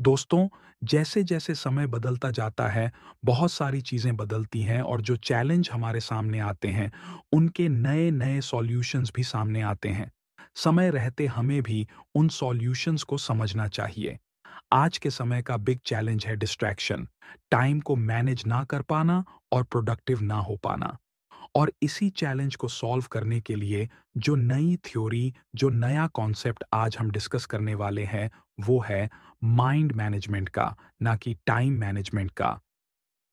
दोस्तों जैसे जैसे समय बदलता जाता है बहुत सारी चीज़ें बदलती हैं और जो चैलेंज हमारे सामने आते हैं उनके नए नए सॉल्यूशंस भी सामने आते हैं समय रहते हमें भी उन सॉल्यूशंस को समझना चाहिए आज के समय का बिग चैलेंज है डिस्ट्रैक्शन टाइम को मैनेज ना कर पाना और प्रोडक्टिव ना हो पाना और इसी चैलेंज को सॉल्व करने के लिए जो नई थ्योरी जो नया कॉन्सेप्ट आज हम डिस्कस करने वाले हैं वो है माइंड मैनेजमेंट का ना कि टाइम मैनेजमेंट का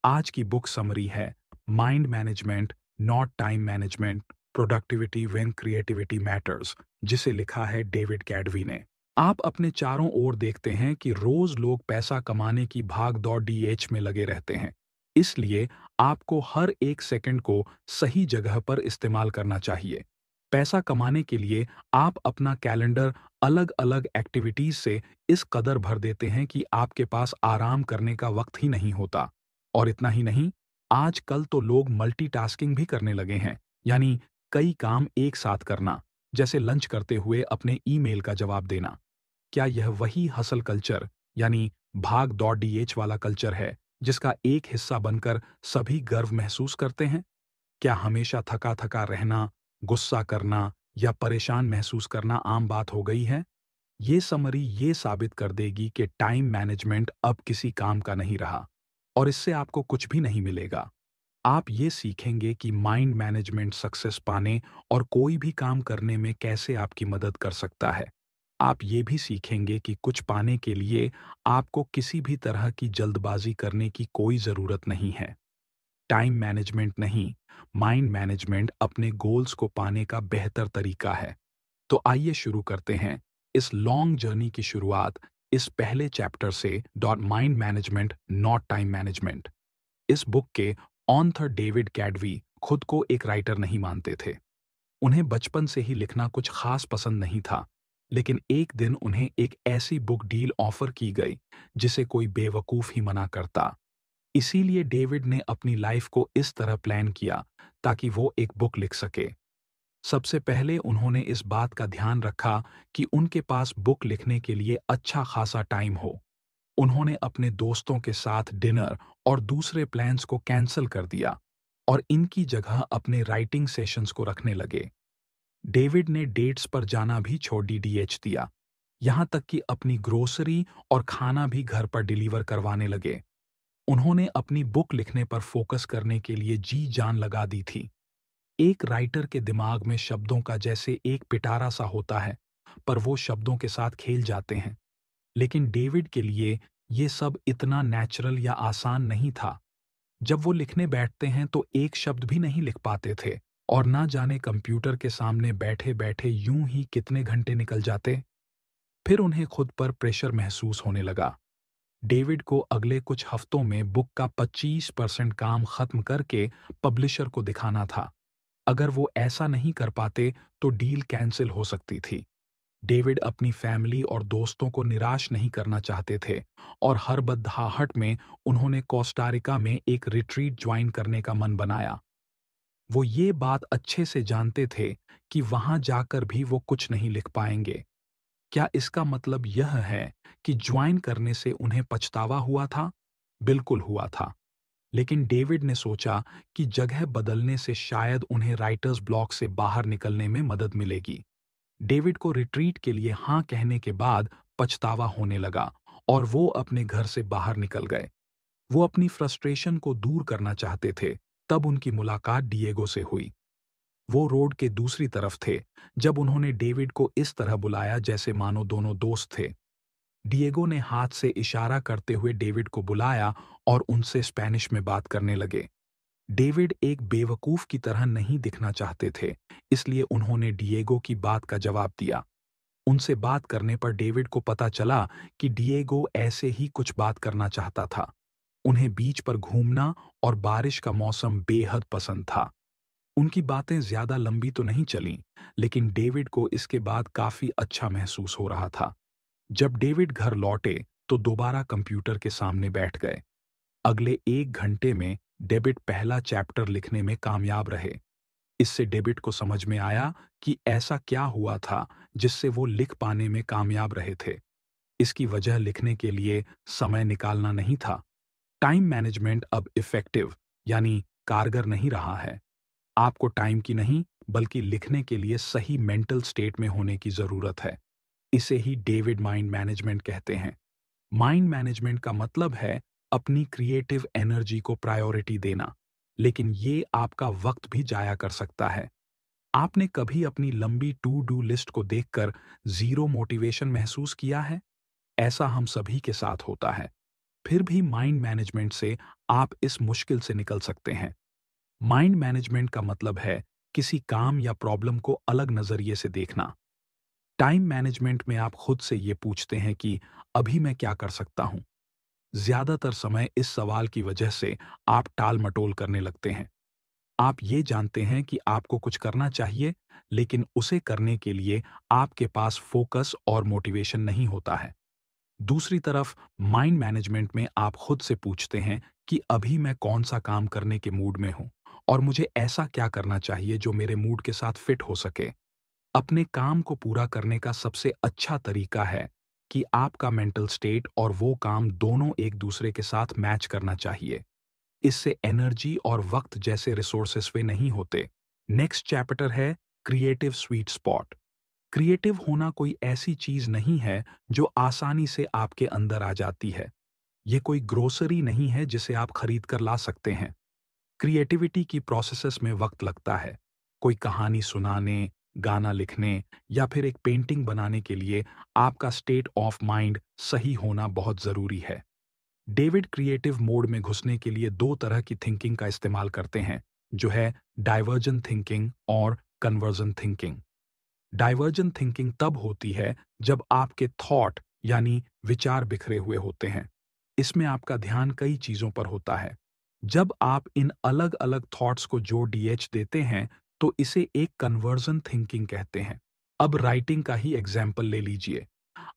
आज की बुक समरी है mind management not time management productivity when creativity matters जिसे लिखा है डेविड कैडवी ने आप अपने चारों ओर देखते हैं कि रोज लोग पैसा कमाने की भाग दौड़ डीएच में लगे रहते हैं इसलिए आपको हर एक सेकंड को सही जगह पर इस्तेमाल करना चाहिए पैसा कमाने के लिए आप अपना कैलेंडर अलग अलग एक्टिविटीज से इस कदर भर देते हैं कि आपके पास आराम करने का वक्त ही नहीं होता और इतना ही नहीं आजकल तो लोग मल्टीटास्किंग भी करने लगे हैं यानी कई काम एक साथ करना जैसे लंच करते हुए अपने ईमेल का जवाब देना क्या यह वही हसल कल्चर यानी भाग दौड़ डीएच वाला कल्चर है जिसका एक हिस्सा बनकर सभी गर्व महसूस करते हैं क्या हमेशा थका थका रहना गुस्सा करना या परेशान महसूस करना आम बात हो गई है ये समरी ये साबित कर देगी कि टाइम मैनेजमेंट अब किसी काम का नहीं रहा और इससे आपको कुछ भी नहीं मिलेगा आप ये सीखेंगे कि माइंड मैनेजमेंट सक्सेस पाने और कोई भी काम करने में कैसे आपकी मदद कर सकता है आप ये भी सीखेंगे कि कुछ पाने के लिए आपको किसी भी तरह की जल्दबाजी करने की कोई ज़रूरत नहीं है टाइम मैनेजमेंट नहीं माइंड मैनेजमेंट अपने गोल्स को पाने का बेहतर तरीका है तो आइए शुरू करते हैं इस लॉन्ग जर्नी की शुरुआत इस पहले चैप्टर से that mind management not time management इस बुक के ऑनथर डेविड कैडवी खुद को एक राइटर नहीं मानते थे उन्हें बचपन से ही लिखना कुछ खास पसंद नहीं था लेकिन एक दिन उन्हें एक ऐसी बुक डील ऑफर की गई जिसे कोई बेवकूफ ही मना करता इसीलिए डेविड ने अपनी लाइफ को इस तरह प्लान किया ताकि वो एक बुक लिख सके सबसे पहले उन्होंने इस बात का ध्यान रखा कि उनके पास बुक लिखने के लिए अच्छा खासा टाइम हो उन्होंने अपने दोस्तों के साथ डिनर और दूसरे प्लान्स को कैंसिल कर दिया और इनकी जगह अपने राइटिंग सेशंस को रखने लगे डेविड ने डेट्स पर जाना भी छोड़ डीडीएच दिया यहां तक कि अपनी ग्रोसरी और खाना भी घर पर डिलीवर करवाने लगे उन्होंने अपनी बुक लिखने पर फोकस करने के लिए जी जान लगा दी थी एक राइटर के दिमाग में शब्दों का जैसे एक पिटारा सा होता है पर वो शब्दों के साथ खेल जाते हैं लेकिन डेविड के लिए ये सब इतना नेचुरल या आसान नहीं था जब वो लिखने बैठते हैं तो एक शब्द भी नहीं लिख पाते थे और ना जाने कंप्यूटर के सामने बैठे बैठे यूं ही कितने घंटे निकल जाते फिर उन्हें खुद पर प्रेशर महसूस होने लगा डेविड को अगले कुछ हफ्तों में बुक का 25 परसेंट काम खत्म करके पब्लिशर को दिखाना था अगर वो ऐसा नहीं कर पाते तो डील कैंसिल हो सकती थी डेविड अपनी फैमिली और दोस्तों को निराश नहीं करना चाहते थे और हर बदहाहट में उन्होंने कोस्टारिका में एक रिट्रीट ज्वाइन करने का मन बनाया वो ये बात अच्छे से जानते थे कि वहां जाकर भी वो कुछ नहीं लिख पाएंगे क्या इसका मतलब यह है कि ज्वाइन करने से उन्हें पछतावा हुआ था बिल्कुल हुआ था लेकिन डेविड ने सोचा कि जगह बदलने से शायद उन्हें राइटर्स ब्लॉक से बाहर निकलने में मदद मिलेगी डेविड को रिट्रीट के लिए हां कहने के बाद पछतावा होने लगा और वो अपने घर से बाहर निकल गए वो अपनी फ्रस्ट्रेशन को दूर करना चाहते थे तब उनकी मुलाकात डिएगो से हुई वो रोड के दूसरी तरफ थे जब उन्होंने डेविड को इस तरह बुलाया जैसे मानो दोनों दोस्त थे डिएगो ने हाथ से इशारा करते हुए डेविड को बुलाया और उनसे स्पेनिश में बात करने लगे डेविड एक बेवकूफ की तरह नहीं दिखना चाहते थे इसलिए उन्होंने डिएगो की बात का जवाब दिया उनसे बात करने पर डेविड को पता चला कि डिएगो ऐसे ही कुछ बात करना चाहता था उन्हें बीच पर घूमना और बारिश का मौसम बेहद पसंद था उनकी बातें ज्यादा लंबी तो नहीं चलीं, लेकिन डेविड को इसके बाद काफी अच्छा महसूस हो रहा था जब डेविड घर लौटे तो दोबारा कंप्यूटर के सामने बैठ गए अगले एक घंटे में डेबिट पहला चैप्टर लिखने में कामयाब रहे इससे डेबिट को समझ में आया कि ऐसा क्या हुआ था जिससे वो लिख पाने में कामयाब रहे थे इसकी वजह लिखने के लिए समय निकालना नहीं था टाइम मैनेजमेंट अब इफेक्टिव यानी कारगर नहीं रहा है आपको टाइम की नहीं बल्कि लिखने के लिए सही मेंटल स्टेट में होने की ज़रूरत है इसे ही डेविड माइंड मैनेजमेंट कहते हैं माइंड मैनेजमेंट का मतलब है अपनी क्रिएटिव एनर्जी को प्रायोरिटी देना लेकिन ये आपका वक्त भी जाया कर सकता है आपने कभी अपनी लंबी टू डू लिस्ट को देखकर जीरो मोटिवेशन महसूस किया है ऐसा हम सभी के साथ होता है फिर भी माइंड मैनेजमेंट से आप इस मुश्किल से निकल सकते हैं माइंड मैनेजमेंट का मतलब है किसी काम या प्रॉब्लम को अलग नजरिए से देखना टाइम मैनेजमेंट में आप खुद से ये पूछते हैं कि अभी मैं क्या कर सकता हूं ज्यादातर समय इस सवाल की वजह से आप टाल मटोल करने लगते हैं आप ये जानते हैं कि आपको कुछ करना चाहिए लेकिन उसे करने के लिए आपके पास फोकस और मोटिवेशन नहीं होता है दूसरी तरफ माइंड मैनेजमेंट में आप खुद से पूछते हैं कि अभी मैं कौन सा काम करने के मूड में हूं और मुझे ऐसा क्या करना चाहिए जो मेरे मूड के साथ फिट हो सके अपने काम को पूरा करने का सबसे अच्छा तरीका है कि आपका मेंटल स्टेट और वो काम दोनों एक दूसरे के साथ मैच करना चाहिए इससे एनर्जी और वक्त जैसे रिसोर्सेस वे नहीं होते नेक्स्ट चैप्टर है क्रिएटिव स्वीट स्पॉट क्रिएटिव होना कोई ऐसी चीज नहीं है जो आसानी से आपके अंदर आ जाती है ये कोई ग्रोसरी नहीं है जिसे आप खरीद कर ला सकते हैं क्रिएटिविटी की प्रोसेसेस में वक्त लगता है कोई कहानी सुनाने गाना लिखने या फिर एक पेंटिंग बनाने के लिए आपका स्टेट ऑफ माइंड सही होना बहुत ज़रूरी है डेविड क्रिएटिव मोड में घुसने के लिए दो तरह की थिंकिंग का इस्तेमाल करते हैं जो है डाइवर्जन थिंकिंग और कन्वर्जन थिंकिंग डायवर्जन थिंकिंग तब होती है जब आपके थॉट यानी विचार बिखरे हुए होते हैं इसमें आपका ध्यान कई चीज़ों पर होता है जब आप इन अलग अलग थॉट्स को जो डीएच देते हैं तो इसे एक कन्वर्जन थिंकिंग कहते हैं अब राइटिंग का ही एग्जाम्पल ले लीजिए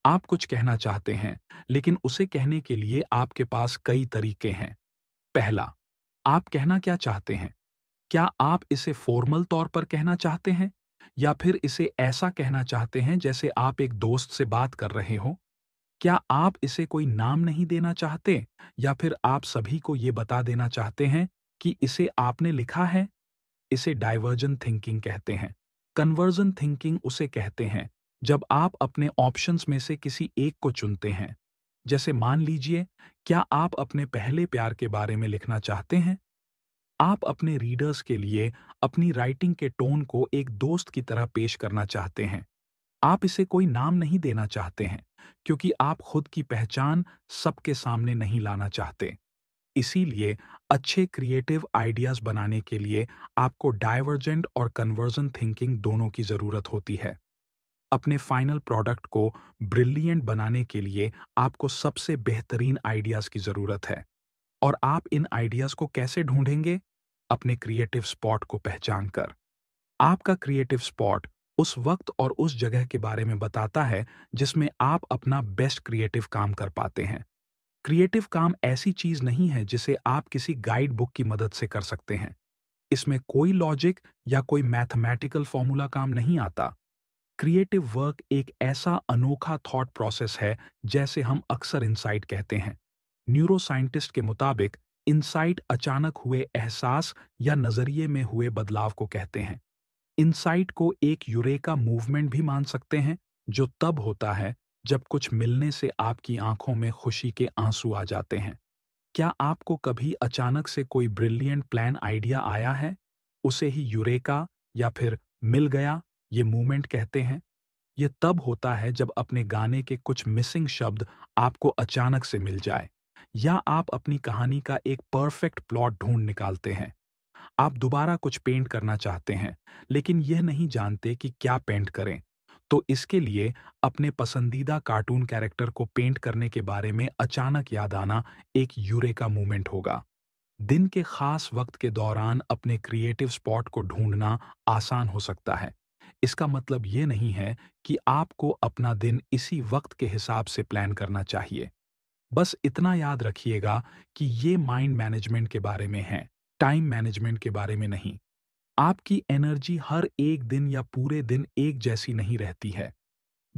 आप कुछ कहना चाहते हैं लेकिन उसे कहने के लिए आपके पास कई तरीके हैं पहला आप कहना क्या चाहते हैं क्या आप इसे फॉर्मल तौर पर कहना चाहते हैं या फिर इसे ऐसा कहना चाहते हैं जैसे आप एक दोस्त से बात कर रहे हो क्या आप इसे कोई नाम नहीं देना चाहते या फिर आप सभी को ये बता देना चाहते हैं कि इसे आपने लिखा है इसे डाइवर्जन थिंकिंग कहते हैं कन्वर्जन थिंकिंग उसे कहते हैं जब आप अपने ऑप्शंस में से किसी एक को चुनते हैं जैसे मान लीजिए क्या आप अपने पहले प्यार के बारे में लिखना चाहते हैं आप अपने रीडर्स के लिए अपनी राइटिंग के टोन को एक दोस्त की तरह पेश करना चाहते हैं आप इसे कोई नाम नहीं देना चाहते हैं क्योंकि आप खुद की पहचान सबके सामने नहीं लाना चाहते इसीलिए अच्छे क्रिएटिव आइडियाज बनाने के लिए आपको डायवर्जेंट और कन्वर्जन थिंकिंग दोनों की जरूरत होती है अपने फाइनल प्रोडक्ट को ब्रिलियंट बनाने के लिए आपको सबसे बेहतरीन आइडियाज की जरूरत है और आप इन आइडियाज को कैसे ढूंढेंगे अपने क्रिएटिव स्पॉट को पहचान कर आपका क्रिएटिव स्पॉट उस वक्त और उस जगह के बारे में बताता है जिसमें आप अपना बेस्ट क्रिएटिव काम कर पाते हैं क्रिएटिव काम ऐसी चीज नहीं है जिसे आप किसी गाइड बुक की मदद से कर सकते हैं इसमें कोई लॉजिक या कोई मैथमेटिकल फॉर्मूला काम नहीं आता क्रिएटिव वर्क एक ऐसा अनोखा थॉट प्रोसेस है जैसे हम अक्सर इंसाइट कहते हैं न्यूरोसाइंटिस्ट के मुताबिक इंसाइट अचानक हुए एहसास या नजरिए में हुए बदलाव को कहते हैं इनसाइट को एक यूरेका मूवमेंट भी मान सकते हैं जो तब होता है जब कुछ मिलने से आपकी आंखों में खुशी के आंसू आ जाते हैं क्या आपको कभी अचानक से कोई ब्रिलियंट प्लान आइडिया आया है उसे ही यूरेका या फिर मिल गया ये मूवमेंट कहते हैं ये तब होता है जब अपने गाने के कुछ मिसिंग शब्द आपको अचानक से मिल जाए या आप अपनी कहानी का एक परफेक्ट प्लॉट ढूंढ निकालते हैं आप दोबारा कुछ पेंट करना चाहते हैं लेकिन यह नहीं जानते कि क्या पेंट करें तो इसके लिए अपने पसंदीदा कार्टून कैरेक्टर को पेंट करने के बारे में अचानक याद आना एक यूरे का मूवमेंट होगा दिन के खास वक्त के दौरान अपने क्रिएटिव स्पॉट को ढूंढना आसान हो सकता है इसका मतलब ये नहीं है कि आपको अपना दिन इसी वक्त के हिसाब से प्लान करना चाहिए बस इतना याद रखिएगा कि ये माइंड मैनेजमेंट के बारे में है टाइम मैनेजमेंट के बारे में नहीं आपकी एनर्जी हर एक दिन या पूरे दिन एक जैसी नहीं रहती है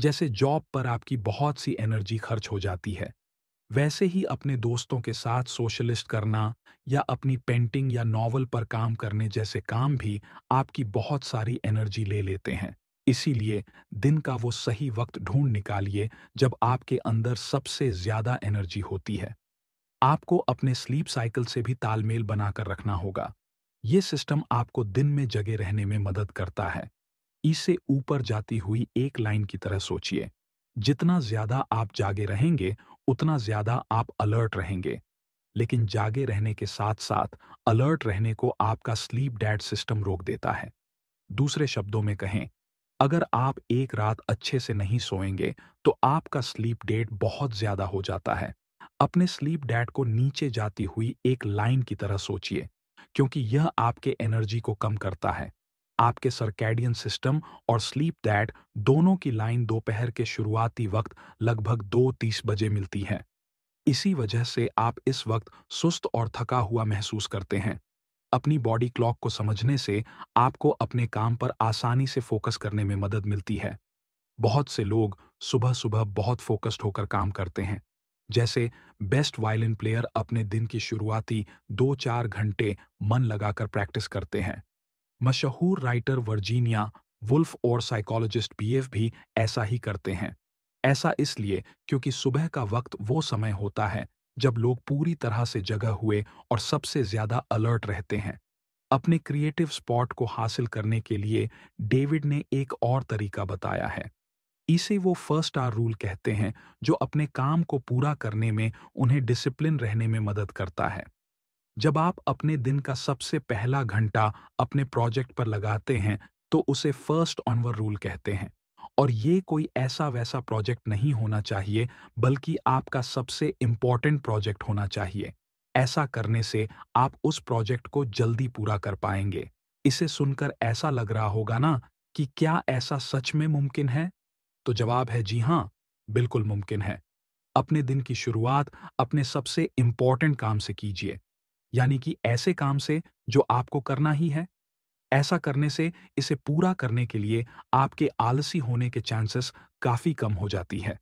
जैसे जॉब पर आपकी बहुत सी एनर्जी खर्च हो जाती है वैसे ही अपने दोस्तों के साथ सोशलिस्ट करना या अपनी पेंटिंग या नॉवल पर काम करने जैसे काम भी आपकी बहुत सारी एनर्जी ले लेते हैं इसीलिए दिन का वो सही वक्त ढूंढ निकालिए जब आपके अंदर सबसे ज्यादा एनर्जी होती है आपको अपने स्लीप साइकिल से भी तालमेल बनाकर रखना होगा ये सिस्टम आपको दिन में जगे रहने में मदद करता है इसे ऊपर जाती हुई एक लाइन की तरह सोचिए जितना ज्यादा आप जागे रहेंगे उतना ज्यादा आप अलर्ट रहेंगे लेकिन जागे रहने के साथ साथ अलर्ट रहने को आपका स्लीप डैड सिस्टम रोक देता है दूसरे शब्दों में कहें अगर आप एक रात अच्छे से नहीं सोएंगे तो आपका स्लीप डेट बहुत ज्यादा हो जाता है अपने स्लीप डैट को नीचे जाती हुई एक लाइन की तरह सोचिए क्योंकि यह आपके एनर्जी को कम करता है आपके सरकेडियन सिस्टम और स्लीप डैट दोनों की लाइन दोपहर के शुरुआती वक्त लगभग दो तीस बजे मिलती है इसी वजह से आप इस वक्त सुस्त और थका हुआ महसूस करते हैं अपनी बॉडी क्लॉक को समझने से आपको अपने काम पर आसानी से फोकस करने में मदद मिलती है बहुत से लोग सुबह सुबह बहुत फोकस्ड होकर काम करते हैं जैसे बेस्ट वायलिन प्लेयर अपने दिन की शुरुआती दो चार घंटे मन लगाकर प्रैक्टिस करते हैं मशहूर राइटर वर्जीनिया वुल्फ और साइकोलॉजिस्ट बीएफ भी ऐसा ही करते हैं ऐसा इसलिए क्योंकि सुबह का वक्त वो समय होता है जब लोग पूरी तरह से जगह हुए और सबसे ज्यादा अलर्ट रहते हैं अपने क्रिएटिव स्पॉट को हासिल करने के लिए डेविड ने एक और तरीका बताया है इसे वो फर्स्ट आर रूल कहते हैं जो अपने काम को पूरा करने में उन्हें डिसिप्लिन रहने में मदद करता है जब आप अपने दिन का सबसे पहला घंटा अपने प्रोजेक्ट पर लगाते हैं तो उसे फर्स्ट ऑनवर रूल कहते हैं और ये कोई ऐसा वैसा प्रोजेक्ट नहीं होना चाहिए बल्कि आपका सबसे इम्पॉर्टेंट प्रोजेक्ट होना चाहिए ऐसा करने से आप उस प्रोजेक्ट को जल्दी पूरा कर पाएंगे इसे सुनकर ऐसा लग रहा होगा ना कि क्या ऐसा सच में मुमकिन है तो जवाब है जी हाँ बिल्कुल मुमकिन है अपने दिन की शुरुआत अपने सबसे इम्पॉर्टेंट काम से कीजिए यानी कि ऐसे काम से जो आपको करना ही है ऐसा करने से इसे पूरा करने के लिए आपके आलसी होने के चांसेस काफी कम हो जाती है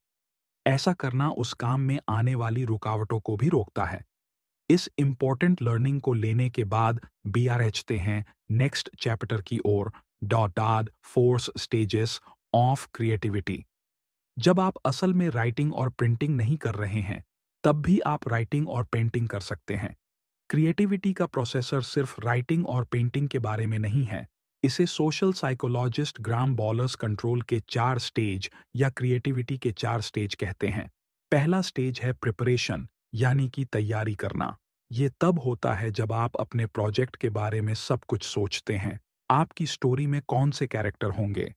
ऐसा करना उस काम में आने वाली रुकावटों को भी रोकता है इस इंपॉर्टेंट लर्निंग को लेने के बाद बी आर एचते हैं नेक्स्ट चैप्टर की ओर the four stages of creativity जब आप असल में राइटिंग और प्रिंटिंग नहीं कर रहे हैं तब भी आप राइटिंग और पेंटिंग कर सकते हैं क्रिएटिविटी का प्रोसेसर सिर्फ राइटिंग और पेंटिंग के बारे में नहीं है इसे social psychologist Graham Wallas control के चार स्टेज या क्रिएटिविटी के चार स्टेज कहते हैं पहला स्टेज है प्रिपरेशन यानी कि तैयारी करना ये तब होता है जब आप अपने प्रोजेक्ट के बारे में सब कुछ सोचते हैं आपकी स्टोरी में कौन से कैरेक्टर होंगे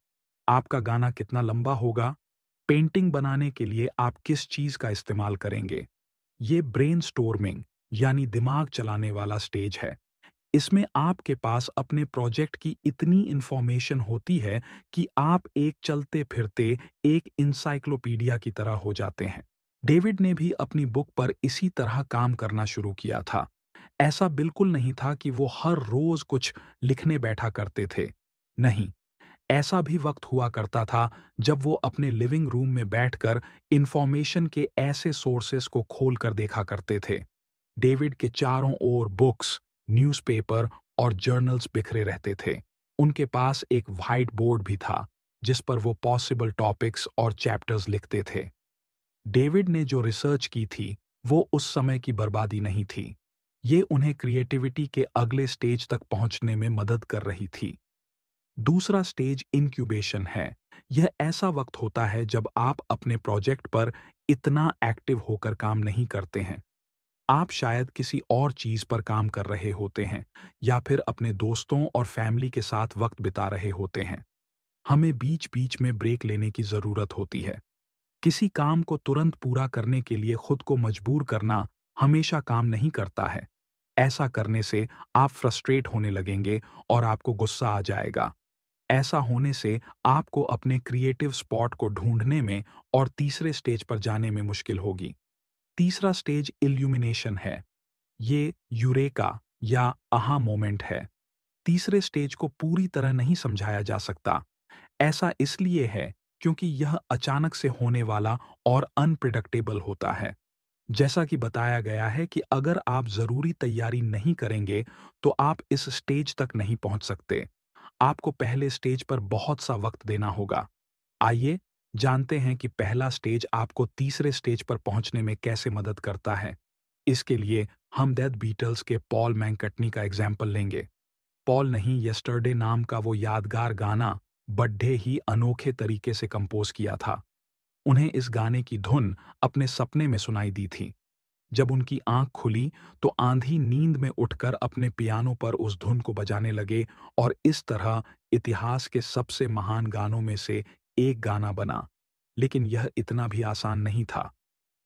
आपका गाना कितना लंबा होगा पेंटिंग बनाने के लिए आप किस चीज का इस्तेमाल करेंगे ये ब्रेन स्टोरमिंग यानी दिमाग चलाने वाला स्टेज है इसमें आपके पास अपने प्रोजेक्ट की इतनी इंफॉर्मेशन होती है कि आप एक चलते फिरते एक इंसाइक्लोपीडिया की तरह हो जाते हैं डेविड ने भी अपनी बुक पर इसी तरह काम करना शुरू किया था ऐसा बिल्कुल नहीं था कि वो हर रोज कुछ लिखने बैठा करते थे नहीं ऐसा भी वक्त हुआ करता था जब वो अपने लिविंग रूम में बैठकर इंफॉर्मेशन के ऐसे सोर्सेस को खोल कर देखा करते थे डेविड के चारों ओर बुक्स न्यूज़पेपर और जर्नल्स बिखरे रहते थे उनके पास एक वाइट बोर्ड भी था जिस पर वो पॉसिबल टॉपिक्स और चैप्टर्स लिखते थे डेविड ने जो रिसर्च की थी वो उस समय की बर्बादी नहीं थी ये उन्हें क्रिएटिविटी के अगले स्टेज तक पहुंचने में मदद कर रही थी दूसरा स्टेज इनक्यूबेशन है यह ऐसा वक्त होता है जब आप अपने प्रोजेक्ट पर इतना एक्टिव होकर काम नहीं करते हैं आप शायद किसी और चीज पर काम कर रहे होते हैं या फिर अपने दोस्तों और फैमिली के साथ वक्त बिता रहे होते हैं हमें बीच बीच में ब्रेक लेने की जरूरत होती है किसी काम को तुरंत पूरा करने के लिए खुद को मजबूर करना हमेशा काम नहीं करता है ऐसा करने से आप फ्रस्ट्रेट होने लगेंगे और आपको गुस्सा आ जाएगा ऐसा होने से आपको अपने क्रिएटिव स्पॉट को ढूंढने में और तीसरे स्टेज पर जाने में मुश्किल होगी तीसरा स्टेज इल्यूमिनेशन है ये यूरेका या अहा मोमेंट है तीसरे स्टेज को पूरी तरह नहीं समझाया जा सकता ऐसा इसलिए है क्योंकि यह अचानक से होने वाला और अनप्रिडिक्टेबल होता है जैसा कि बताया गया है कि अगर आप ज़रूरी तैयारी नहीं करेंगे तो आप इस स्टेज तक नहीं पहुंच सकते आपको पहले स्टेज पर बहुत सा वक्त देना होगा आइए जानते हैं कि पहला स्टेज आपको तीसरे स्टेज पर पहुंचने में कैसे मदद करता है इसके लिए हम डेथ बीटल्स के पॉल मैंकटनी का एग्जाम्पल लेंगे पॉल नहीं यस्टरडे नाम का वो यादगार गाना बड्ढे ही अनोखे तरीके से कंपोज किया था उन्हें इस गाने की धुन अपने सपने में सुनाई दी थी जब उनकी आंख खुली तो आंधी नींद में उठकर अपने पियानो पर उस धुन को बजाने लगे और इस तरह इतिहास के सबसे महान गानों में से एक गाना बना लेकिन यह इतना भी आसान नहीं था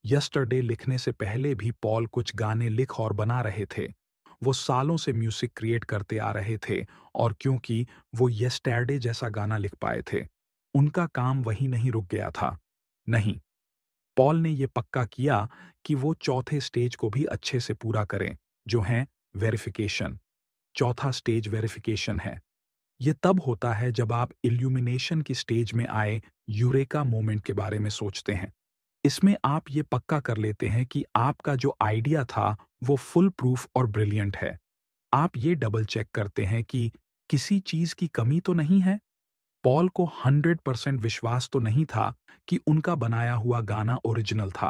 यस्टरडे लिखने से पहले भी पॉल कुछ गाने लिख और बना रहे थे वो सालों से म्यूजिक क्रिएट करते आ रहे थे और क्योंकि वो यस्टरडे जैसा गाना लिख पाए थे उनका काम वही नहीं रुक गया था नहीं पॉल ने ये पक्का किया कि वो चौथे स्टेज को भी अच्छे से पूरा करें जो है वेरिफिकेशन चौथा स्टेज वेरिफिकेशन है ये तब होता है जब आप इल्यूमिनेशन की स्टेज में आए यूरेका मोमेंट के बारे में सोचते हैं इसमें आप ये पक्का कर लेते हैं कि आपका जो आइडिया था वो फुल प्रूफ और ब्रिलियंट है आप ये डबल चेक करते हैं कि किसी चीज की कमी तो नहीं है पॉल को 100 परसेंट विश्वास तो नहीं था कि उनका बनाया हुआ गाना ओरिजिनल था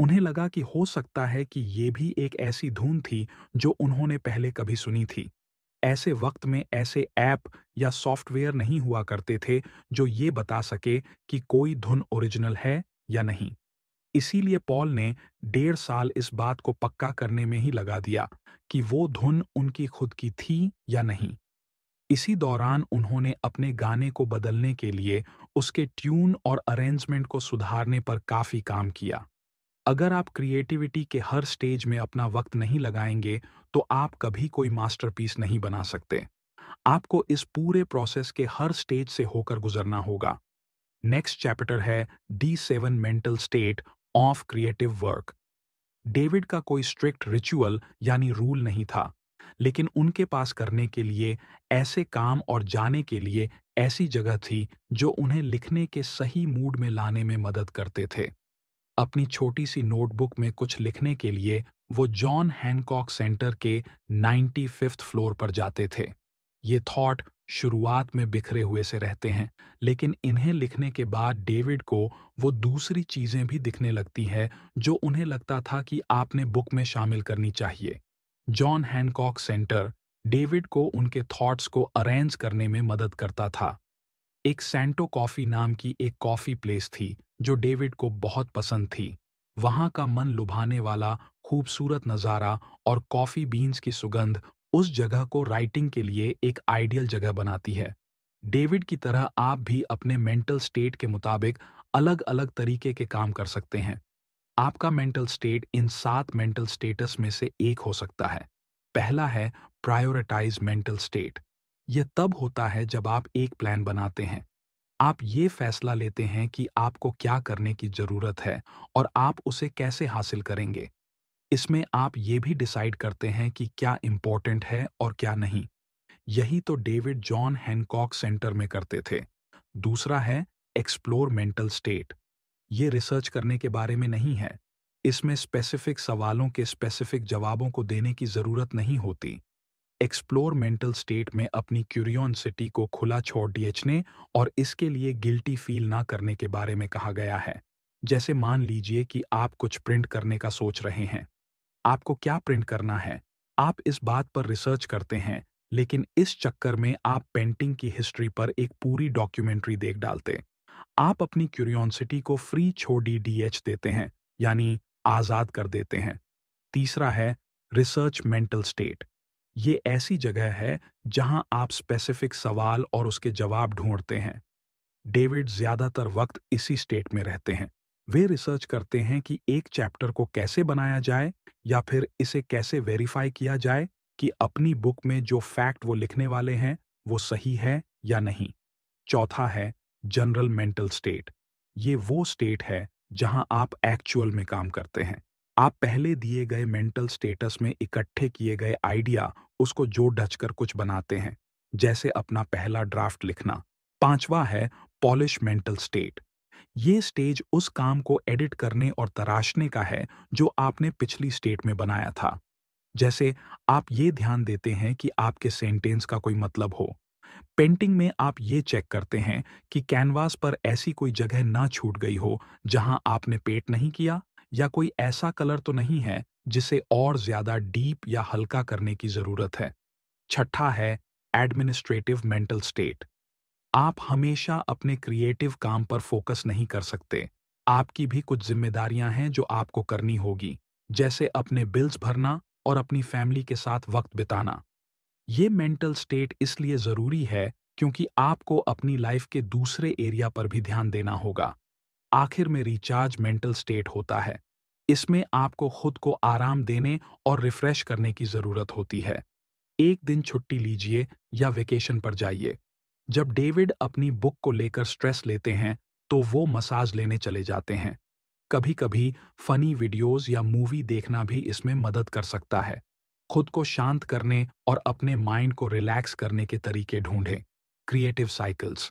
उन्हें लगा कि हो सकता है कि ये भी एक ऐसी धुन थी जो उन्होंने पहले कभी सुनी थी ऐसे वक्त में ऐसे ऐप या सॉफ्टवेयर नहीं हुआ करते थे जो ये बता सके कि कोई धुन ओरिजिनल है या नहीं इसीलिए पॉल ने डेढ़ साल इस बात को पक्का करने में ही लगा दिया कि वो धुन उनकी खुद की थी या नहीं इसी दौरान उन्होंने अपने गाने को बदलने के लिए उसके ट्यून और अरेंजमेंट को सुधारने पर काफ़ी काम किया अगर आप क्रिएटिविटी के हर स्टेज में अपना वक्त नहीं लगाएंगे तो आप कभी कोई मास्टरपीस नहीं बना सकते आपको इस पूरे प्रोसेस के हर स्टेज से होकर गुजरना होगा नेक्स्ट चैप्टर है the seven mental state of creative work David का कोई स्ट्रिक्ट रिचुअल यानी रूल नहीं था लेकिन उनके पास करने के लिए ऐसे काम और जाने के लिए ऐसी जगह थी जो उन्हें लिखने के सही मूड में लाने में मदद करते थे अपनी छोटी सी नोटबुक में कुछ लिखने के लिए वो जॉन हैंकॉक सेंटर के नाइन्टी फिफ्थ फ्लोर पर जाते थे ये थॉट शुरुआत में बिखरे हुए से रहते हैं लेकिन इन्हें लिखने के बाद डेविड को वो दूसरी चीज़ें भी दिखने लगती हैं जो उन्हें लगता था कि आपने बुक में शामिल करनी चाहिए जॉन हैनकॉक सेंटर डेविड को उनके थॉट्स को अरेंज करने में मदद करता था एक सेंटो कॉफी नाम की एक कॉफी प्लेस थी जो डेविड को बहुत पसंद थी वहां का मन लुभाने वाला खूबसूरत नज़ारा और कॉफी बीन्स की सुगंध उस जगह को राइटिंग के लिए एक आइडियल जगह बनाती है डेविड की तरह आप भी अपने मेंटल स्टेट के मुताबिक अलग अलग तरीके के काम कर सकते हैं आपका मेंटल स्टेट इन सात मेंटल स्टेटस में से एक हो सकता है पहला है प्रायोरिटाइज मेंटल स्टेट यह तब होता है जब आप एक प्लान बनाते हैं आप ये फैसला लेते हैं कि आपको क्या करने की जरूरत है और आप उसे कैसे हासिल करेंगे इसमें आप ये भी डिसाइड करते हैं कि क्या इंपॉर्टेंट है और क्या नहीं यही तो डेविड जॉन हैनकॉक सेंटर में करते थे दूसरा है एक्सप्लोर मेंटल स्टेट ये रिसर्च करने के बारे में नहीं है इसमें स्पेसिफिक सवालों के स्पेसिफिक जवाबों को देने की ज़रूरत नहीं होती एक्सप्लोर मेंटल स्टेट में अपनी क्यूरियोसिटी को खुला छोड़ डीएचने और इसके लिए गिल्टी फील ना करने के बारे में कहा गया है जैसे मान लीजिए कि आप कुछ प्रिंट करने का सोच रहे हैं आपको क्या प्रिंट करना है आप इस बात पर रिसर्च करते हैं लेकिन इस चक्कर में आप पेंटिंग की हिस्ट्री पर एक पूरी डॉक्यूमेंट्री देख डालते आप अपनी क्यूरियोसिटी को फ्री छोड़ी डीएच देते हैं यानी आज़ाद कर देते हैं तीसरा है रिसर्च मेंटल स्टेट ये ऐसी जगह है जहां आप स्पेसिफिक सवाल और उसके जवाब ढूंढते हैं डेविड ज़्यादातर वक्त इसी स्टेट में रहते हैं वे रिसर्च करते हैं कि एक चैप्टर को कैसे बनाया जाए या फिर इसे कैसे वेरीफाई किया जाए कि अपनी बुक में जो फैक्ट वो लिखने वाले हैं वो सही है या नहीं चौथा है जनरल मेंटल स्टेट ये वो स्टेट है जहां आप एक्चुअल में काम करते हैं आप पहले दिए गए मेंटल स्टेटस में इकट्ठे किए गए आइडिया उसको जोड़ ढचकर कुछ बनाते हैं जैसे अपना पहला ड्राफ्ट लिखना पांचवा है पॉलिश मेंटल स्टेट ये स्टेज उस काम को एडिट करने और तराशने का है जो आपने पिछली स्टेट में बनाया था जैसे आप ये ध्यान देते हैं कि आपके सेंटेंस का कोई मतलब हो पेंटिंग में आप ये चेक करते हैं कि कैनवास पर ऐसी कोई जगह ना छूट गई हो जहां आपने पेट नहीं किया या कोई ऐसा कलर तो नहीं है जिसे और ज्यादा डीप या हल्का करने की जरूरत है छठा है एडमिनिस्ट्रेटिव मेंटल स्टेट आप हमेशा अपने क्रिएटिव काम पर फोकस नहीं कर सकते आपकी भी कुछ जिम्मेदारियां हैं जो आपको करनी होगी जैसे अपने बिल्स भरना और अपनी फैमिली के साथ वक्त बिताना ये मेंटल स्टेट इसलिए ज़रूरी है क्योंकि आपको अपनी लाइफ के दूसरे एरिया पर भी ध्यान देना होगा आखिर में रिचार्ज मेंटल स्टेट होता है इसमें आपको खुद को आराम देने और रिफ्रेश करने की ज़रूरत होती है एक दिन छुट्टी लीजिए या वेकेशन पर जाइए जब डेविड अपनी बुक को लेकर स्ट्रेस लेते हैं तो वो मसाज लेने चले जाते हैं कभी कभी फनी वीडियोज़ या मूवी देखना भी इसमें मदद कर सकता है खुद को शांत करने और अपने माइंड को रिलैक्स करने के तरीके ढूंढें क्रिएटिव साइकिल्स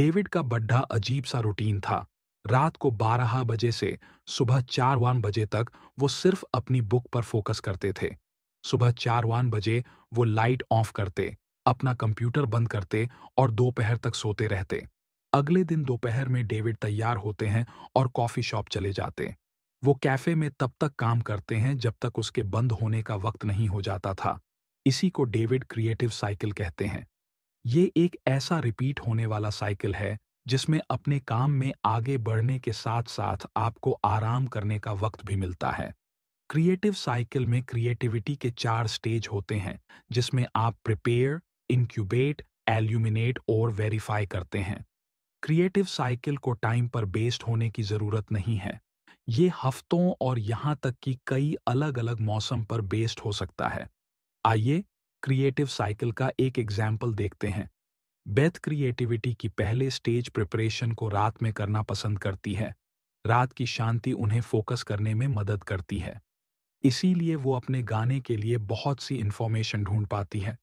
डेविड का बड्ढा अजीब सा रूटीन था रात को बारह बजे से सुबह चार वन बजे तक वो सिर्फ अपनी बुक पर फोकस करते थे सुबह चार वन बजे वो लाइट ऑफ करते अपना कंप्यूटर बंद करते और दोपहर तक सोते रहते अगले दिन दोपहर में डेविड तैयार होते हैं और कॉफ़ी शॉप चले जाते वो कैफे में तब तक काम करते हैं जब तक उसके बंद होने का वक्त नहीं हो जाता था इसी को डेविड क्रिएटिव साइकिल कहते हैं ये एक ऐसा रिपीट होने वाला साइकिल है जिसमें अपने काम में आगे बढ़ने के साथ साथ आपको आराम करने का वक्त भी मिलता है क्रिएटिव साइकिल में क्रिएटिविटी के चार स्टेज होते हैं जिसमें आप प्रिपेयर इंक्यूबेट एल्यूमिनेट और वेरीफाई करते हैं क्रिएटिव साइकिल को टाइम पर बेस्ड होने की ज़रूरत नहीं है ये हफ्तों और यहाँ तक कि कई अलग अलग मौसम पर बेस्ड हो सकता है आइए क्रिएटिव साइकिल का एक एग्जाम्पल देखते हैं बेथ क्रिएटिविटी की पहले स्टेज प्रिपरेशन को रात में करना पसंद करती है रात की शांति उन्हें फोकस करने में मदद करती है इसीलिए वो अपने गाने के लिए बहुत सी इन्फॉर्मेशन ढूंढ पाती है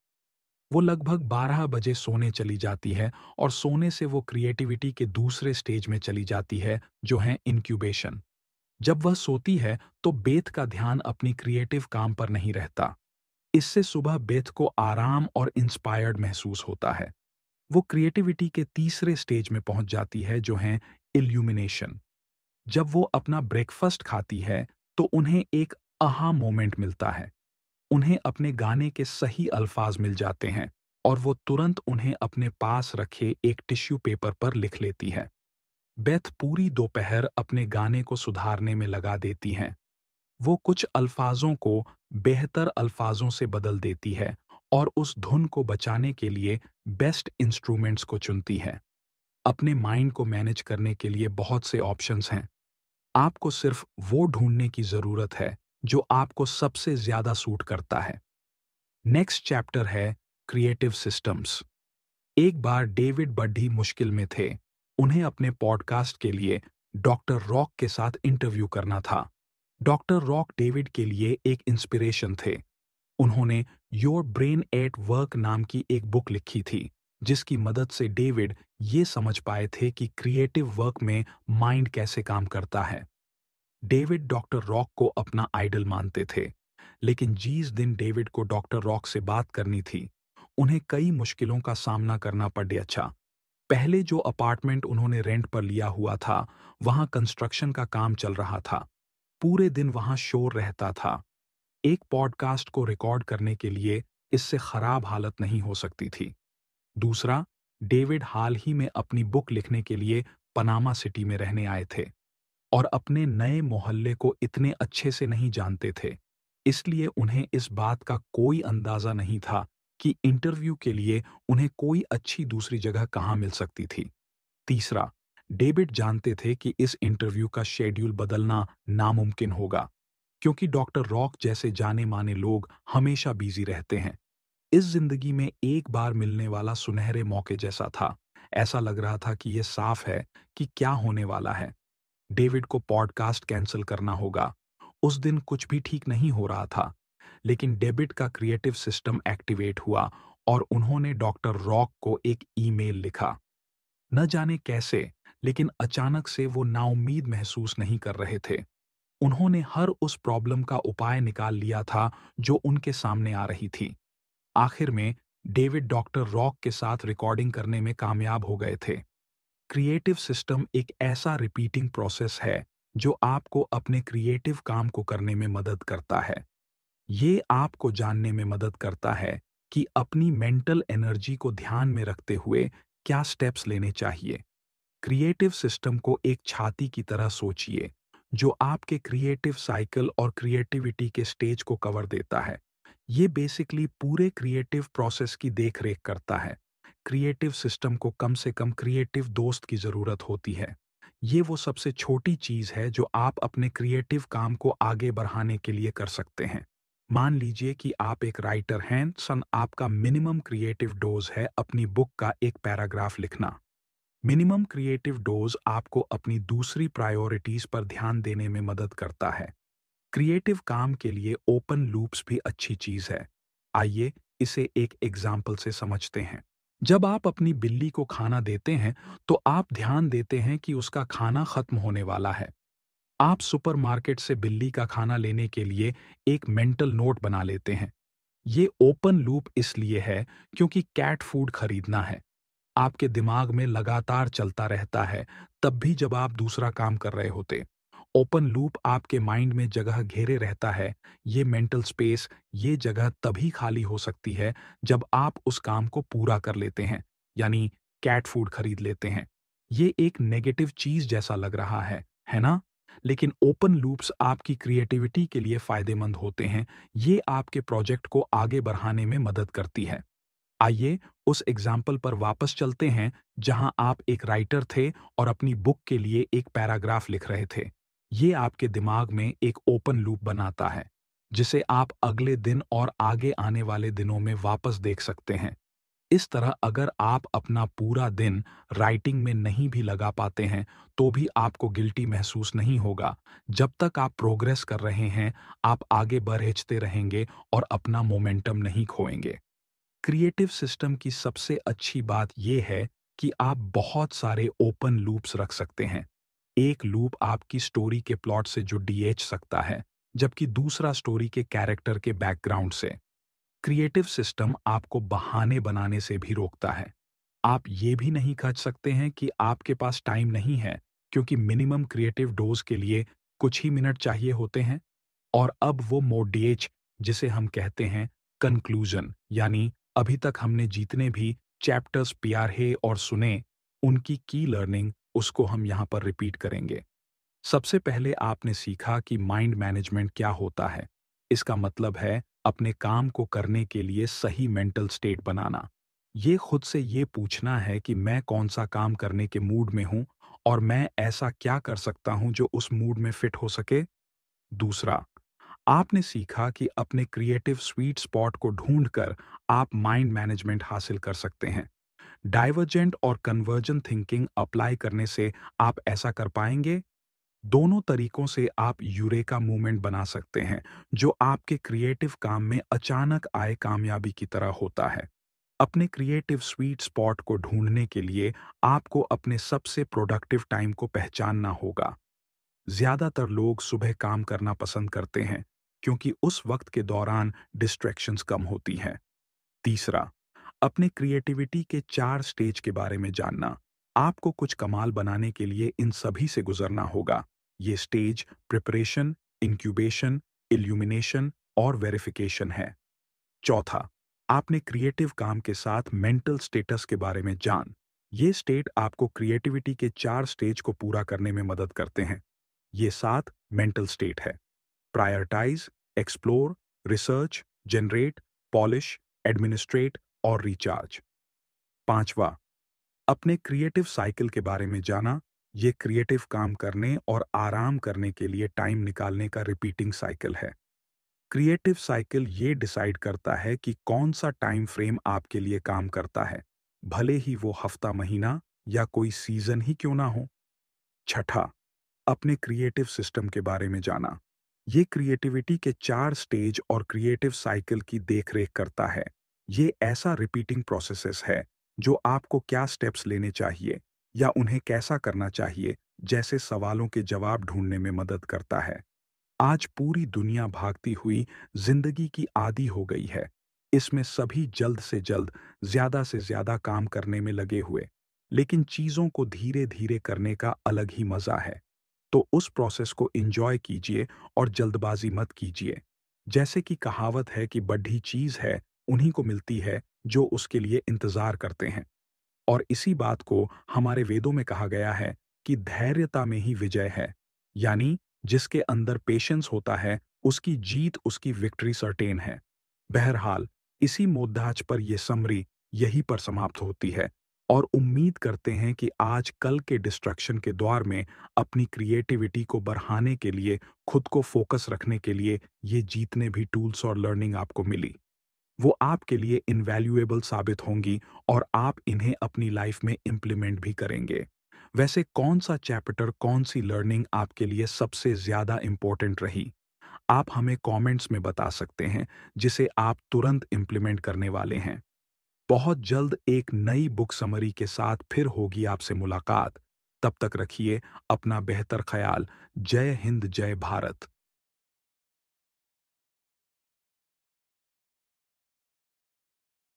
वो लगभग 12 बजे सोने चली जाती है और सोने से वो क्रिएटिविटी के दूसरे स्टेज में चली जाती है जो है इनक्यूबेशन जब वह सोती है तो बेथ का ध्यान अपनी क्रिएटिव काम पर नहीं रहता इससे सुबह बेथ को आराम और इंस्पायर्ड महसूस होता है वो क्रिएटिविटी के तीसरे स्टेज में पहुंच जाती है जो है इल्यूमिनेशन जब वो अपना ब्रेकफास्ट खाती है तो उन्हें एक अहा मोमेंट मिलता है उन्हें अपने गाने के सही अल्फाज मिल जाते हैं और वो तुरंत उन्हें अपने पास रखे एक टिश्यू पेपर पर लिख लेती है बेथ पूरी दोपहर अपने गाने को सुधारने में लगा देती हैं वो कुछ अल्फाजों को बेहतर अल्फाजों से बदल देती है और उस धुन को बचाने के लिए बेस्ट इंस्ट्रूमेंट्स को चुनती है अपने माइंड को मैनेज करने के लिए बहुत से ऑप्शंस हैं आपको सिर्फ वो ढूंढने की ज़रूरत है जो आपको सबसे ज़्यादा सूट करता है नेक्स्ट चैप्टर है क्रिएटिव सिस्टम्स एक बार डेविड बड्ढी मुश्किल में थे उन्हें अपने पॉडकास्ट के लिए डॉक्टर रॉक के साथ इंटरव्यू करना था डॉक्टर रॉक डेविड के लिए एक इंस्पिरेशन थे उन्होंने योर ब्रेन एट वर्क नाम की एक बुक लिखी थी जिसकी मदद से डेविड ये समझ पाए थे कि क्रिएटिव वर्क में माइंड कैसे काम करता है डेविड डॉक्टर रॉक को अपना आइडल मानते थे लेकिन जिस दिन डेविड को डॉक्टर रॉक से बात करनी थी उन्हें कई मुश्किलों का सामना करना पड़ अच्छा पहले जो अपार्टमेंट उन्होंने रेंट पर लिया हुआ था वहां कंस्ट्रक्शन का काम चल रहा था पूरे दिन वहां शोर रहता था एक पॉडकास्ट को रिकॉर्ड करने के लिए इससे खराब हालत नहीं हो सकती थी दूसरा डेविड हाल ही में अपनी बुक लिखने के लिए पनामा सिटी में रहने आए थे और अपने नए मोहल्ले को इतने अच्छे से नहीं जानते थे इसलिए उन्हें इस बात का कोई अंदाजा नहीं था कि इंटरव्यू के लिए उन्हें कोई अच्छी दूसरी जगह कहां मिल सकती थी तीसरा डेविड जानते थे कि इस इंटरव्यू का शेड्यूल बदलना नामुमकिन होगा क्योंकि डॉक्टर रॉक जैसे जाने माने लोग हमेशा बिजी रहते हैं इस जिंदगी में एक बार मिलने वाला सुनहरे मौके जैसा था ऐसा लग रहा था कि यह साफ है कि क्या होने वाला है डेविड को पॉडकास्ट कैंसिल करना होगा उस दिन कुछ भी ठीक नहीं हो रहा था लेकिन डेबिट का क्रिएटिव सिस्टम एक्टिवेट हुआ और उन्होंने डॉक्टर रॉक को एक ईमेल लिखा न जाने कैसे लेकिन अचानक से वो नाउमीद महसूस नहीं कर रहे थे उन्होंने हर उस प्रॉब्लम का उपाय निकाल लिया था जो उनके सामने आ रही थी आखिर में डेविड डॉक्टर रॉक के साथ रिकॉर्डिंग करने में कामयाब हो गए थे क्रिएटिव सिस्टम एक ऐसा रिपीटिंग प्रोसेस है जो आपको अपने क्रिएटिव काम को करने में मदद करता है ये आपको जानने में मदद करता है कि अपनी मेंटल एनर्जी को ध्यान में रखते हुए क्या स्टेप्स लेने चाहिए क्रिएटिव सिस्टम को एक छाती की तरह सोचिए जो आपके क्रिएटिव साइकिल और क्रिएटिविटी के स्टेज को कवर देता है ये बेसिकली पूरे क्रिएटिव प्रोसेस की देखरेख करता है क्रिएटिव सिस्टम को कम से कम क्रिएटिव दोस्त की ज़रूरत होती है ये वो सबसे छोटी चीज़ है जो आप अपने क्रिएटिव काम को आगे बढ़ाने के लिए कर सकते हैं मान लीजिए कि आप एक राइटर हैं सन आपका मिनिमम क्रिएटिव डोज है अपनी बुक का एक पैराग्राफ लिखना मिनिमम क्रिएटिव डोज आपको अपनी दूसरी प्रायोरिटीज पर ध्यान देने में मदद करता है क्रिएटिव काम के लिए ओपन लूप्स भी अच्छी चीज है आइए इसे एक एग्जाम्पल से समझते हैं जब आप अपनी बिल्ली को खाना देते हैं तो आप ध्यान देते हैं कि उसका खाना खत्म होने वाला है आप सुपरमार्केट से बिल्ली का खाना लेने के लिए एक मेंटल नोट बना लेते हैं ये ओपन लूप इसलिए है क्योंकि कैट फूड खरीदना है आपके दिमाग में लगातार चलता रहता है तब भी जब आप दूसरा काम कर रहे होते ओपन लूप आपके माइंड में जगह घेरे रहता है ये मेंटल स्पेस ये जगह तभी खाली हो सकती है जब आप उस काम को पूरा कर लेते हैं यानी कैट फूड खरीद लेते हैं ये एक नेगेटिव चीज जैसा लग रहा है है ना लेकिन ओपन लूप्स आपकी क्रिएटिविटी के लिए फायदेमंद होते हैं ये आपके प्रोजेक्ट को आगे बढ़ाने में मदद करती है आइए उस एग्जाम्पल पर वापस चलते हैं जहां आप एक राइटर थे और अपनी बुक के लिए एक पैराग्राफ लिख रहे थे ये आपके दिमाग में एक ओपन लूप बनाता है जिसे आप अगले दिन और आगे आने वाले दिनों में वापस देख सकते हैं इस तरह अगर आप अपना पूरा दिन राइटिंग में नहीं भी लगा पाते हैं तो भी आपको गिल्टी महसूस नहीं होगा जब तक आप प्रोग्रेस कर रहे हैं आप आगे बढ़ेचते रहेंगे और अपना मोमेंटम नहीं खोएंगे क्रिएटिव सिस्टम की सबसे अच्छी बात यह है कि आप बहुत सारे ओपन लूप्स रख सकते हैं एक लूप आपकी स्टोरी के प्लॉट से जो डीएच सकता है जबकि दूसरा स्टोरी के कैरेक्टर के बैकग्राउंड से क्रिएटिव सिस्टम आपको बहाने बनाने से भी रोकता है आप ये भी नहीं कह सकते हैं कि आपके पास टाइम नहीं है क्योंकि मिनिमम क्रिएटिव डोज के लिए कुछ ही मिनट चाहिए होते हैं और अब वो मोडीएच जिसे हम कहते हैं कंक्लूजन यानी अभी तक हमने जितने भी चैप्टर्स प्यारे और सुने उनकी की लर्निंग उसको हम यहाँ पर रिपीट करेंगे सबसे पहले आपने सीखा कि माइंड मैनेजमेंट क्या होता है इसका मतलब है अपने काम को करने के लिए सही मेंटल स्टेट बनाना ये खुद से ये पूछना है कि मैं कौन सा काम करने के मूड में हूं और मैं ऐसा क्या कर सकता हूं जो उस मूड में फिट हो सके दूसरा आपने सीखा कि अपने क्रिएटिव स्वीट स्पॉट को ढूंढकर आप माइंड मैनेजमेंट हासिल कर सकते हैं डाइवर्जेंट और कन्वर्जन थिंकिंग अप्लाई करने से आप ऐसा कर पाएंगे दोनों तरीकों से आप यूरे का मूवमेंट बना सकते हैं जो आपके क्रिएटिव काम में अचानक आए कामयाबी की तरह होता है अपने क्रिएटिव स्वीट स्पॉट को ढूंढने के लिए आपको अपने सबसे प्रोडक्टिव टाइम को पहचानना होगा ज़्यादातर लोग सुबह काम करना पसंद करते हैं क्योंकि उस वक्त के दौरान डिस्ट्रैक्शंस कम होती हैं तीसरा अपने क्रिएटिविटी के चार स्टेज के बारे में जानना आपको कुछ कमाल बनाने के लिए इन सभी से गुजरना होगा ये स्टेज प्रिपरेशन इंक्यूबेशन इल्यूमिनेशन और वेरिफिकेशन है चौथा आपने क्रिएटिव काम के साथ मेंटल स्टेटस के बारे में जान ये स्टेट आपको क्रिएटिविटी के चार स्टेज को पूरा करने में मदद करते हैं ये सात मेंटल स्टेट है prioritise explore research generate polish administrate और रिचार्ज पांचवा अपने क्रिएटिव साइकिल के बारे में जाना ये क्रिएटिव काम करने और आराम करने के लिए टाइम निकालने का रिपीटिंग साइकिल है क्रिएटिव साइकिल ये डिसाइड करता है कि कौन सा टाइम फ्रेम आपके लिए काम करता है भले ही वो हफ्ता महीना या कोई सीजन ही क्यों ना हो छठा अपने क्रिएटिव सिस्टम के बारे में जाना ये क्रिएटिविटी के चार स्टेज और क्रिएटिव साइकिल की देखरेख करता है ये ऐसा रिपीटिंग प्रोसेसेस है जो आपको क्या स्टेप्स लेने चाहिए या उन्हें कैसा करना चाहिए जैसे सवालों के जवाब ढूंढने में मदद करता है आज पूरी दुनिया भागती हुई जिंदगी की आदि हो गई है इसमें सभी जल्द से जल्द ज्यादा से ज्यादा काम करने में लगे हुए लेकिन चीज़ों को धीरे धीरे करने का अलग ही मज़ा है तो उस प्रोसेस को इंजॉय कीजिए और जल्दबाजी मत कीजिए जैसे कि कहावत है कि बड्ढी चीज़ है उन्हीं को मिलती है जो उसके लिए इंतज़ार करते हैं और इसी बात को हमारे वेदों में कहा गया है कि धैर्यता में ही विजय है यानी जिसके अंदर पेशेंस होता है उसकी जीत उसकी विक्ट्री सर्टेन है बहरहाल इसी मोद्दाज पर यह समरी यही पर समाप्त होती है और उम्मीद करते हैं कि आज कल के डिस्ट्रक्शन के दौर में अपनी क्रिएटिविटी को बढ़ाने के लिए खुद को फोकस रखने के लिए ये जीतने भी टूल्स और लर्निंग आपको मिली वो आपके लिए इनवैल्यूएबल साबित होंगी और आप इन्हें अपनी लाइफ में इम्प्लीमेंट भी करेंगे वैसे कौन सा चैप्टर कौन सी लर्निंग आपके लिए सबसे ज़्यादा इम्पोर्टेंट रही आप हमें कमेंट्स में बता सकते हैं जिसे आप तुरंत इम्प्लीमेंट करने वाले हैं बहुत जल्द एक नई बुक समरी के साथ फिर होगी आपसे मुलाकात तब तक रखिए अपना बेहतर ख्याल जय हिंद जय भारत